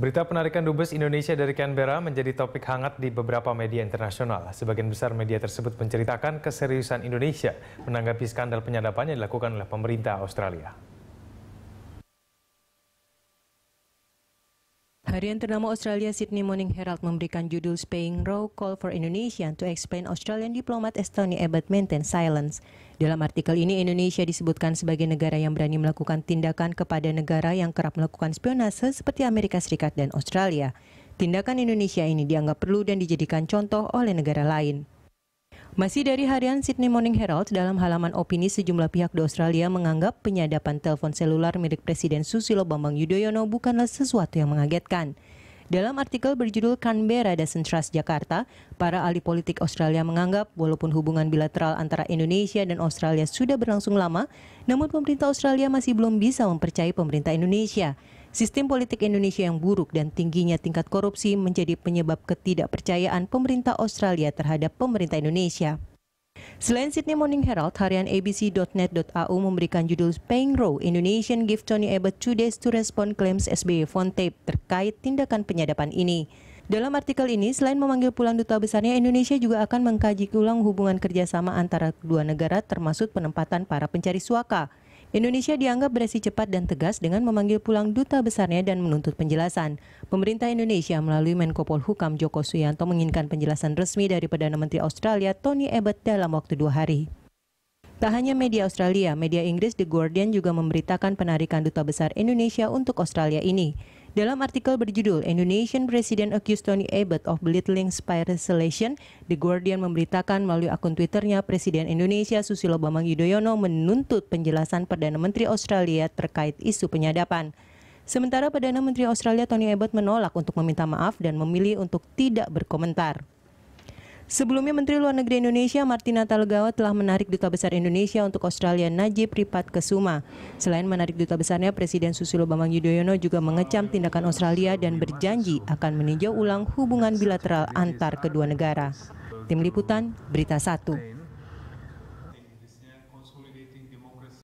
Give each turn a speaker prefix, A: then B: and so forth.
A: Berita penarikan dubes Indonesia dari Canberra menjadi topik hangat di beberapa media internasional. Sebagian besar media tersebut menceritakan keseriusan Indonesia menanggapi skandal penyadapan yang dilakukan oleh pemerintah Australia. Harian ternama Australia Sydney Morning Herald memberikan judul Spaying Row Call for Indonesia to Explain Australian Diplomat Estonia About Maintain Silence. Dalam artikel ini, Indonesia disebutkan sebagai negara yang berani melakukan tindakan kepada negara yang kerap melakukan spionase seperti Amerika Serikat dan Australia. Tindakan Indonesia ini dianggap perlu dan dijadikan contoh oleh negara lain. Masih dari harian Sydney Morning Herald, dalam halaman opini sejumlah pihak di Australia menganggap penyadapan telepon seluler milik Presiden Susilo Bambang Yudhoyono bukanlah sesuatu yang mengagetkan. Dalam artikel berjudul Canberra Doesn't Trust Jakarta, para ahli politik Australia menganggap walaupun hubungan bilateral antara Indonesia dan Australia sudah berlangsung lama, namun pemerintah Australia masih belum bisa mempercayai pemerintah Indonesia. Sistem politik Indonesia yang buruk dan tingginya tingkat korupsi menjadi penyebab ketidakpercayaan pemerintah Australia terhadap pemerintah Indonesia. Selain Sydney Morning Herald, harian abc.net.au memberikan judul Paying Row, Indonesian give Tony Abbott two days to respond claims SBY phone tape terkait tindakan penyadapan ini. Dalam artikel ini, selain memanggil pulang duta besarnya, Indonesia juga akan mengkaji ulang hubungan kerjasama antara kedua negara termasuk penempatan para pencari suaka. Indonesia dianggap bereaksi cepat dan tegas dengan memanggil pulang duta besarnya dan menuntut penjelasan. Pemerintah Indonesia melalui Menko Polhukam Joko Suyanto menginginkan penjelasan resmi dari Perdana Menteri Australia Tony Abbott dalam waktu dua hari. Tak hanya media Australia, media Inggris The Guardian juga memberitakan penarikan duta besar Indonesia untuk Australia ini. Dalam artikel berjudul Indonesian President Accused Tony Abbott of Belittling Spy Resolution, The Guardian memberitakan melalui akun Twitternya Presiden Indonesia Susilo Bambang Yudhoyono menuntut penjelasan Perdana Menteri Australia terkait isu penyadapan. Sementara Perdana Menteri Australia Tony Abbott menolak untuk meminta maaf dan memilih untuk tidak berkomentar. Sebelumnya Menteri Luar Negeri Indonesia Martina Talegawa telah menarik Duta Besar Indonesia untuk Australia Najib Ripat Kesuma. Selain menarik Duta Besarnya, Presiden Susilo Bambang Yudhoyono juga mengecam tindakan Australia dan berjanji akan meninjau ulang hubungan bilateral antar kedua negara. Tim Liputan, Berita Satu.